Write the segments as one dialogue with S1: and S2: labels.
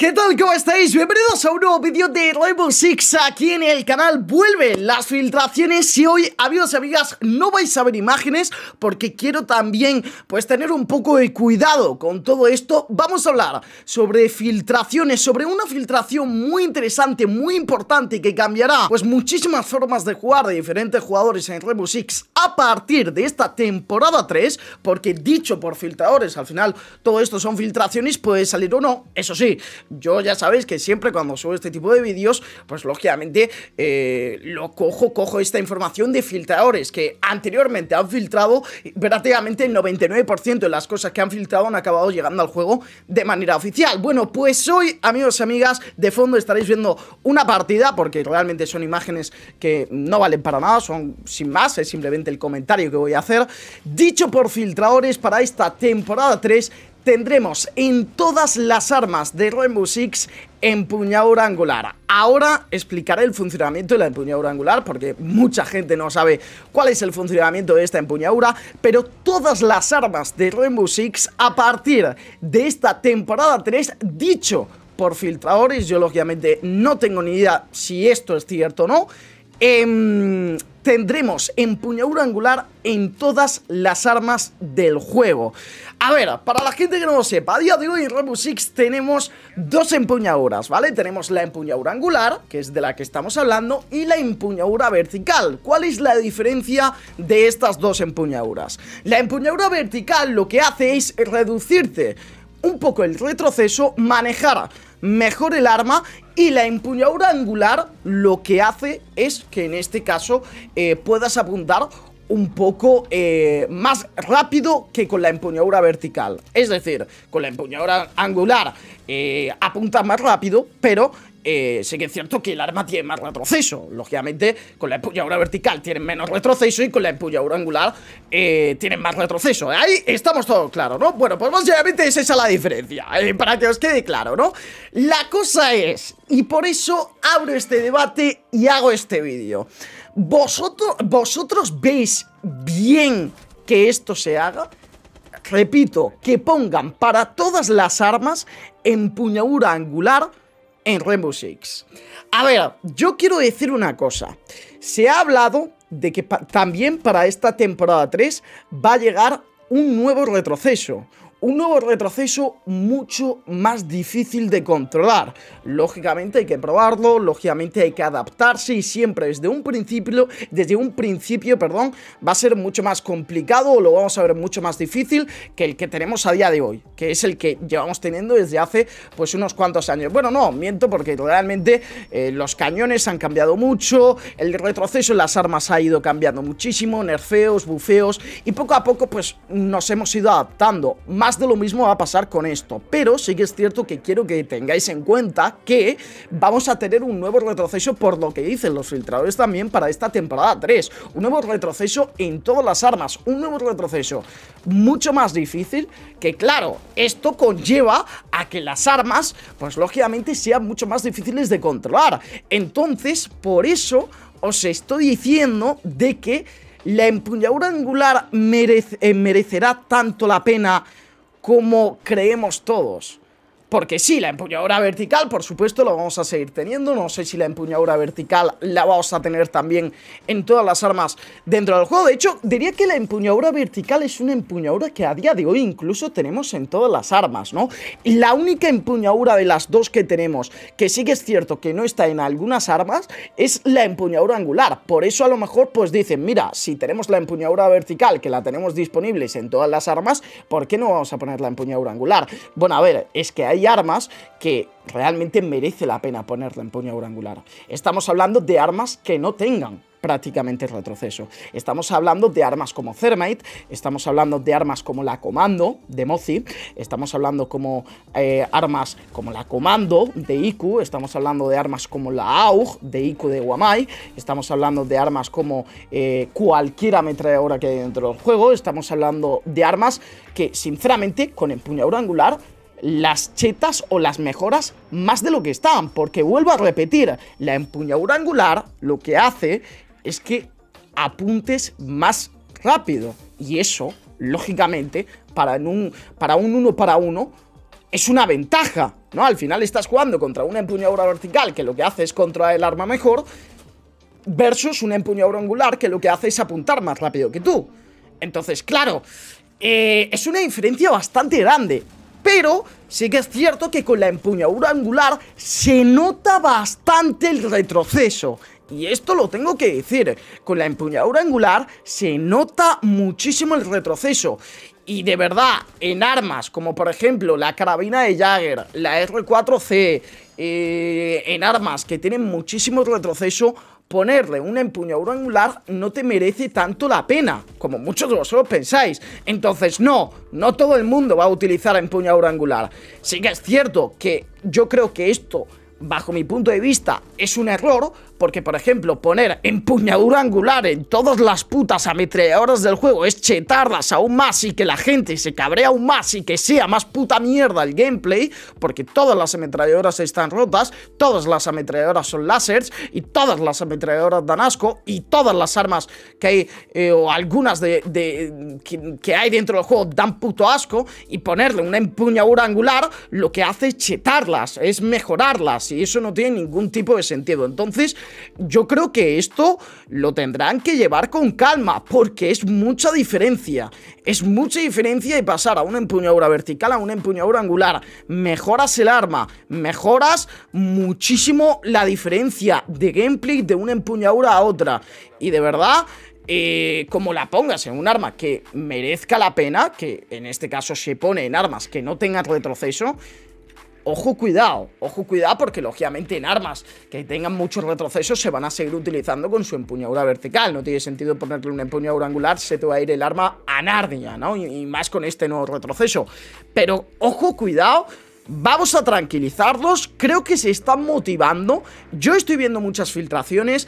S1: ¿qué tal? ¿Cómo estáis? Bienvenidos a un nuevo vídeo de Rainbow Six aquí en el canal vuelve las filtraciones y hoy, amigos y amigas, no vais a ver imágenes porque quiero también, pues, tener un poco de cuidado con todo esto Vamos a hablar sobre filtraciones, sobre una filtración muy interesante, muy importante que cambiará, pues, muchísimas formas de jugar de diferentes jugadores en Rainbow Six a partir de esta temporada 3 Porque dicho por filtradores, al final todo esto son filtraciones, puede salir o no, eso sí yo ya sabéis que siempre cuando subo este tipo de vídeos, pues lógicamente eh, lo cojo, cojo esta información de filtradores que anteriormente han filtrado prácticamente el 99% de las cosas que han filtrado han acabado llegando al juego de manera oficial. Bueno, pues hoy, amigos y amigas, de fondo estaréis viendo una partida porque realmente son imágenes que no valen para nada, son sin más, es simplemente el comentario que voy a hacer. Dicho por filtradores para esta temporada 3 tendremos en todas las armas de Rainbow Six empuñadura angular. Ahora explicaré el funcionamiento de la empuñadura angular porque mucha gente no sabe cuál es el funcionamiento de esta empuñadura, pero todas las armas de Rainbow Six a partir de esta temporada 3, dicho por filtradores, yo lógicamente no tengo ni idea si esto es cierto o no, em, tendremos empuñadura angular en todas las armas del juego. A ver, para la gente que no lo sepa, a día de hoy en Rainbow Six tenemos dos empuñaduras, ¿vale? Tenemos la empuñadura angular, que es de la que estamos hablando, y la empuñadura vertical. ¿Cuál es la diferencia de estas dos empuñaduras? La empuñadura vertical lo que hace es reducirte un poco el retroceso, manejar mejor el arma y la empuñadura angular lo que hace es que en este caso eh, puedas apuntar un poco eh, más rápido que con la empuñadura vertical. Es decir, con la empuñadura angular eh, apunta más rápido, pero eh, sí que es cierto que el arma tiene más retroceso. Lógicamente, con la empuñadura vertical tienen menos retroceso y con la empuñadura angular tienen más retroceso. Ahí estamos todos claros, ¿no? Bueno, pues básicamente es esa la diferencia, para que os quede claro, ¿no? La cosa es, y por eso abro este debate y hago este vídeo. ¿Vosotros, vosotros veis bien que esto se haga? Repito, que pongan para todas las armas empuñadura angular en Rainbow Six. A ver, yo quiero decir una cosa. Se ha hablado de que también para esta temporada 3 va a llegar un nuevo retroceso, un nuevo retroceso mucho más difícil de controlar. Lógicamente hay que probarlo, lógicamente hay que adaptarse y siempre desde un principio, desde un principio, perdón, va a ser mucho más complicado o lo vamos a ver mucho más difícil que el que tenemos a día de hoy, que es el que llevamos teniendo desde hace pues unos cuantos años. Bueno, no, miento porque realmente eh, los cañones han cambiado mucho, el retroceso en las armas ha ido cambiando muchísimo, nerfeos, bufeos y poco a poco pues nos hemos ido adaptando más de lo mismo va a pasar con esto, pero sí que es cierto que quiero que tengáis en cuenta que vamos a tener un nuevo retroceso por lo que dicen los filtradores también para esta temporada 3, un nuevo retroceso en todas las armas, un nuevo retroceso mucho más difícil que claro, esto conlleva a que las armas pues lógicamente sean mucho más difíciles de controlar, entonces por eso os estoy diciendo de que la empuñadura angular eh, merecerá tanto la pena como creemos todos porque sí, la empuñadura vertical, por supuesto, Lo vamos a seguir teniendo. No sé si la empuñadura vertical la vamos a tener también en todas las armas dentro del juego. De hecho, diría que la empuñadura vertical es una empuñadura que a día de hoy incluso tenemos en todas las armas, ¿no? y La única empuñadura de las dos que tenemos, que sí que es cierto que no está en algunas armas, es la empuñadura angular. Por eso a lo mejor pues dicen, mira, si tenemos la empuñadura vertical, que la tenemos disponibles en todas las armas, ¿por qué no vamos a poner la empuñadura angular? Bueno, a ver, es que hay armas que realmente merece la pena ponerla en puño angular. Estamos hablando de armas que no tengan prácticamente retroceso. Estamos hablando de armas como Thermite, estamos hablando de armas como la Comando de Mozi, estamos hablando como eh, armas como la Comando de Iku, estamos hablando de armas como la AUG de Iku de Guamai, estamos hablando de armas como eh, cualquier ahora que hay dentro del juego, estamos hablando de armas que sinceramente con empuñadura angular las chetas o las mejoras más de lo que están, porque vuelvo a repetir, la empuñadura angular lo que hace es que apuntes más rápido y eso, lógicamente, para, un, para un uno para uno es una ventaja, ¿no? Al final estás jugando contra una empuñadura vertical que lo que hace es contra el arma mejor versus una empuñadura angular que lo que hace es apuntar más rápido que tú. Entonces, claro, eh, es una diferencia bastante grande pero sí que es cierto que con la empuñadura angular se nota bastante el retroceso. Y esto lo tengo que decir, con la empuñadura angular se nota muchísimo el retroceso. Y de verdad, en armas como por ejemplo la carabina de Jagger, la R4C, eh, en armas que tienen muchísimo retroceso, ponerle un empuñadura angular no te merece tanto la pena, como muchos de vosotros pensáis. Entonces, no, no todo el mundo va a utilizar empuñadura angular. Sí que es cierto que yo creo que esto bajo mi punto de vista, es un error, porque por ejemplo poner empuñadura angular en todas las putas ametralladoras del juego es chetarlas aún más y que la gente se cabrea aún más y que sea más puta mierda el gameplay, porque todas las ametralladoras están rotas, todas las ametralladoras son lásers y todas las ametralladoras dan asco y todas las armas que hay eh, o algunas de, que, hay dentro del juego dan puto asco y ponerle una empuñadura angular lo que hace es chetarlas, es mejorarlas y eso no tiene ningún tipo de sentido. Entonces, yo creo que esto lo tendrán que llevar con calma, porque es mucha diferencia. Es mucha diferencia de pasar a una empuñadura vertical a una empuñadura angular. Mejoras el arma, mejoras muchísimo la diferencia de gameplay de una empuñadura a otra. Y de verdad, eh, como la pongas en un arma que merezca la pena, que en este caso se pone en armas que no tengan retroceso, ojo cuidado, ojo cuidado porque lógicamente en armas que tengan muchos retrocesos se van a seguir utilizando con su empuñadura vertical, no tiene sentido ponerle una empuñadura angular, se te va a ir el arma a Narnia, ¿no? y más con este nuevo retroceso, pero ojo cuidado Vamos a tranquilizarlos, creo que se están motivando, yo estoy viendo muchas filtraciones,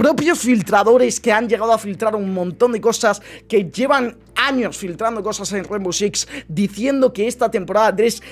S1: propios filtradores que han llegado a filtrar un montón de cosas que llevan años filtrando cosas en Rainbow Six diciendo que esta temporada 3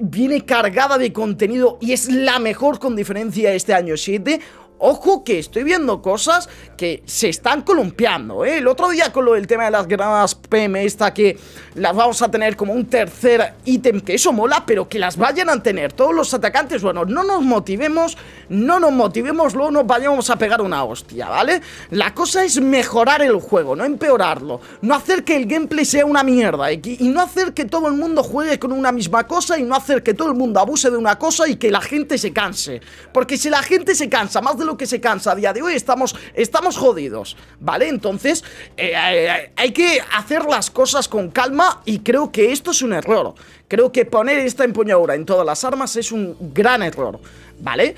S1: viene cargada de contenido y es la mejor con diferencia este año 7 ojo que estoy viendo cosas que se están columpiando, ¿eh? El otro día con lo del tema de las granadas PM esta que las vamos a tener como un tercer ítem, que eso mola, pero que las vayan a tener todos los atacantes, bueno, no nos motivemos, no nos motivemos, luego nos vayamos a pegar una hostia, ¿vale? La cosa es mejorar el juego, no empeorarlo, no hacer que el gameplay sea una mierda y no hacer que todo el mundo juegue con una misma cosa y no hacer que todo el mundo abuse de una cosa y que la gente se canse, porque si la gente se cansa más de que se cansa a día de hoy, estamos, estamos jodidos, ¿vale? Entonces, eh, eh, hay que hacer las cosas con calma y creo que esto es un error. Creo que poner esta empuñadura en todas las armas es un gran error, ¿vale?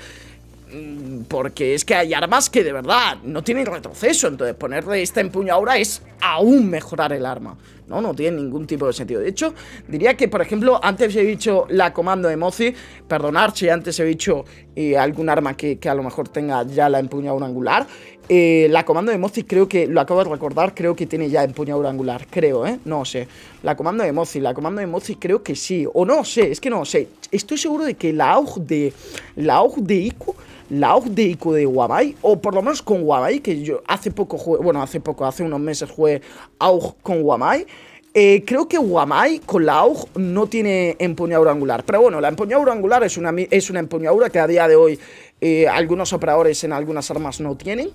S1: Mm, porque es que hay armas que de verdad no tienen retroceso Entonces ponerle esta empuñadura es aún mejorar el arma No, no tiene ningún tipo de sentido De hecho, diría que, por ejemplo, antes he dicho la comando de Mozi Perdonar si antes he dicho eh, algún arma que, que, a lo mejor tenga ya la empuñadura angular eh, la comando de Mozzi creo que, lo acabo de recordar, creo que tiene ya empuñadura angular, creo, ¿eh? No sé. La comando de Mozi, la comando de Mozzi creo que sí. O no sé, es que no sé. Estoy seguro de que la AUG de, la AUG de la AUG de Ico de Wabai, o por lo menos con Wabai, que yo hace poco bueno, hace poco, hace unos meses jugué AUG con Wabai. Eh, creo que Wamai con la AUG no tiene empuñadura angular. Pero bueno, la empuñadura angular es una, es una empuñadura que a día de hoy eh, algunos operadores en algunas armas no tienen.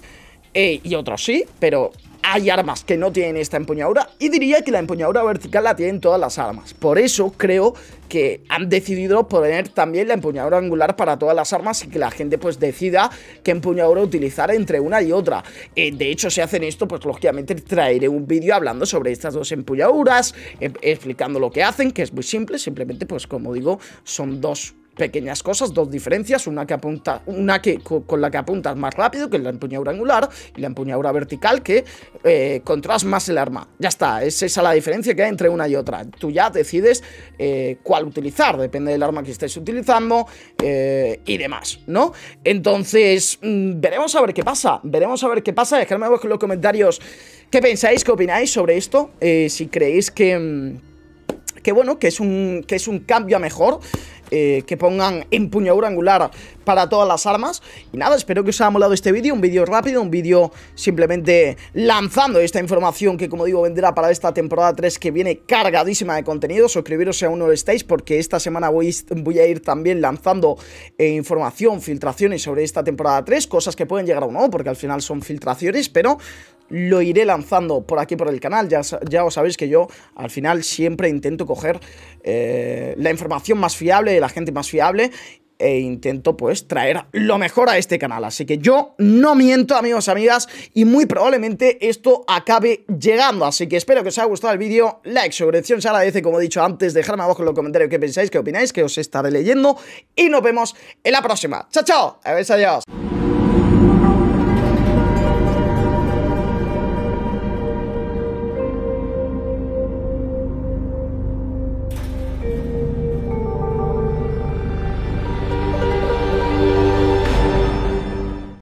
S1: E y otros sí, pero hay armas que no tienen esta empuñadura y diría que la empuñadura vertical la tienen todas las armas. Por eso creo que han decidido poner también la empuñadura angular para todas las armas y que la gente pues decida qué empuñadura utilizar entre una y otra. Eh, de hecho, si hacen esto, pues lógicamente traeré un vídeo hablando sobre estas dos empuñaduras, eh, explicando lo que hacen, que es muy simple, simplemente pues como digo, son dos pequeñas cosas, dos diferencias, una que apunta, una que con, la que apuntas más rápido, que es la empuñadura angular, y la empuñadura vertical, que eh, más el arma. Ya está, esa es esa la diferencia que hay entre una y otra. Tú ya decides eh, cuál utilizar, depende del arma que estés utilizando eh, y demás, ¿no? Entonces, mm, veremos a ver qué pasa, veremos a ver qué pasa, dejadme en los comentarios qué pensáis, qué opináis sobre esto, eh, si creéis que... Mm, que bueno, que es un, que es un cambio a mejor. Eh, que pongan empuñadura angular para todas las armas. Y nada, espero que os haya molado este vídeo, un vídeo rápido, un vídeo simplemente lanzando esta información que como digo vendrá para esta temporada 3 que viene cargadísima de contenido. Suscribiros si aún no lo estáis porque esta semana voy, voy a ir también lanzando eh, información, filtraciones sobre esta temporada 3, cosas que pueden llegar a uno porque al final son filtraciones, pero lo iré lanzando por aquí por el canal. Ya, ya os sabéis que yo al final siempre intento coger eh, la información más fiable de la gente más fiable e intento pues traer lo mejor a este canal. Así que yo no miento, amigos, amigas, y muy probablemente esto acabe llegando. Así que espero que os haya gustado el vídeo. Like, suscripción, se agradece, como he dicho antes. Dejarme abajo en los comentarios qué pensáis, qué opináis, que os estaré leyendo. Y nos vemos en la próxima. ¡Chao, chao! A adiós.